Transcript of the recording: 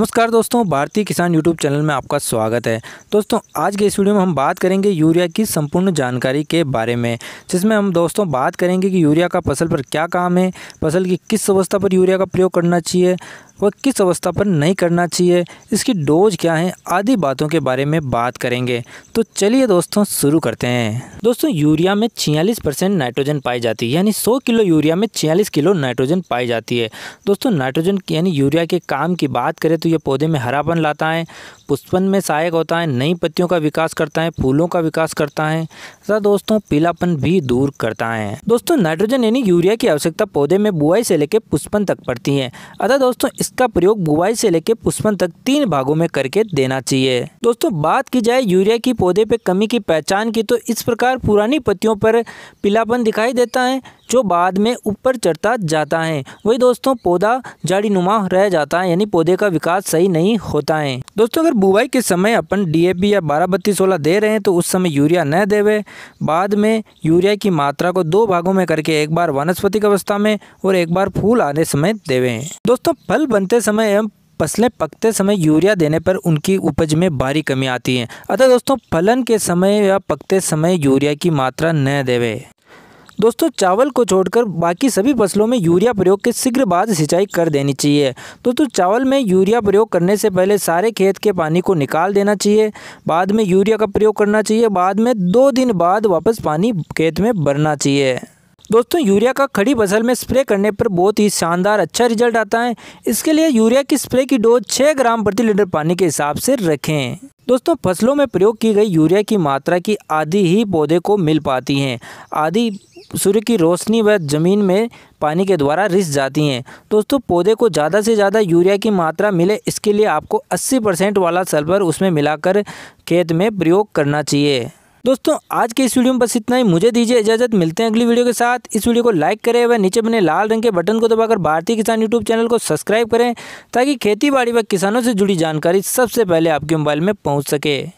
नमस्कार दोस्तों भारतीय किसान यूट्यूब चैनल में आपका स्वागत है दोस्तों आज के इस वीडियो में हम बात करेंगे यूरिया की संपूर्ण जानकारी के बारे में जिसमें हम दोस्तों बात करेंगे कि यूरिया का फसल पर क्या काम है फसल की किस अवस्था पर यूरिया का प्रयोग करना चाहिए वह किस अवस्था पर नहीं करना चाहिए इसकी डोज क्या है आदि बातों के बारे में बात करेंगे तो चलिए दोस्तों शुरू करते हैं दोस्तों यूरिया में छियालीस परसेंट नाइट्रोजन पाई जाती है यानी सौ किलो यूरिया में छियालीस किलो नाइट्रोजन पाई जाती है दोस्तों नाइट्रोजन यानी यूरिया के काम की बात करें तो यह पौधे में हरापन लाता है पुष्पन में सहायक होता है नई पत्तियों का विकास करता है फूलों का विकास करता है तथा दोस्तों पीलापन भी दूर करता है दोस्तों नाइट्रोजन यानी यूरिया की आवश्यकता पौधे में बुआई से लेकर पुष्पन तक पड़ती है अतः दोस्तों इस इसका प्रयोग बुवाई से लेकर पुष्पन तक तीन भागों में करके देना चाहिए दोस्तों बात की जाए यूरिया की पौधे पे कमी की पहचान की तो इस प्रकार पुरानी पत्तियों पर पीलापन दिखाई देता है जो बाद में ऊपर चढ़ता जाता है वही दोस्तों पौधा जाड़ी नुमा रह जाता है यानी पौधे का विकास सही नहीं होता है दोस्तों अगर बुवाई के समय अपन डीएपी या बारह बत्तीस सोलह दे रहे हैं तो उस समय यूरिया न देवे बाद में यूरिया की मात्रा को दो भागों में करके एक बार वानस्पतिक अवस्था में और एक बार फूल आने समय देवे दोस्तों फल बनते समय एवं फसलें पकते समय यूरिया देने पर उनकी उपज में भारी कमी आती है अतः दोस्तों फलन के समय या पकते समय यूरिया की मात्रा न देवे दोस्तों चावल को छोड़कर बाकी सभी फसलों में यूरिया प्रयोग के शीघ्र बाद सिंचाई कर देनी चाहिए दोस्तों चावल में यूरिया प्रयोग करने से पहले सारे खेत के पानी को निकाल देना चाहिए बाद में यूरिया का प्रयोग करना चाहिए बाद में दो दिन बाद वापस पानी खेत में भरना चाहिए दोस्तों यूरिया का खड़ी फसल में स्प्रे करने पर बहुत ही शानदार अच्छा रिजल्ट आता है इसके लिए यूरिया की स्प्रे की डोज छः ग्राम प्रति लीटर पानी के हिसाब से रखें दोस्तों फसलों में प्रयोग की गई यूरिया की मात्रा की आधी ही पौधे को मिल पाती हैं आधी सूर्य की रोशनी व ज़मीन में पानी के द्वारा रिस जाती हैं दोस्तों पौधे को ज़्यादा से ज़्यादा यूरिया की मात्रा मिले इसके लिए आपको 80 परसेंट वाला सल्फर उसमें मिलाकर खेत में प्रयोग करना चाहिए दोस्तों आज के इस वीडियो में बस इतना ही मुझे दीजिए इजाजत मिलते हैं अगली वीडियो के साथ इस वीडियो को लाइक करें व नीचे बने लाल रंग के बटन को दबाकर भारतीय किसान यूट्यूब चैनल को सब्सक्राइब करें ताकि खेती बाड़ी व किसानों से जुड़ी जानकारी सबसे पहले आपके मोबाइल में पहुँच सके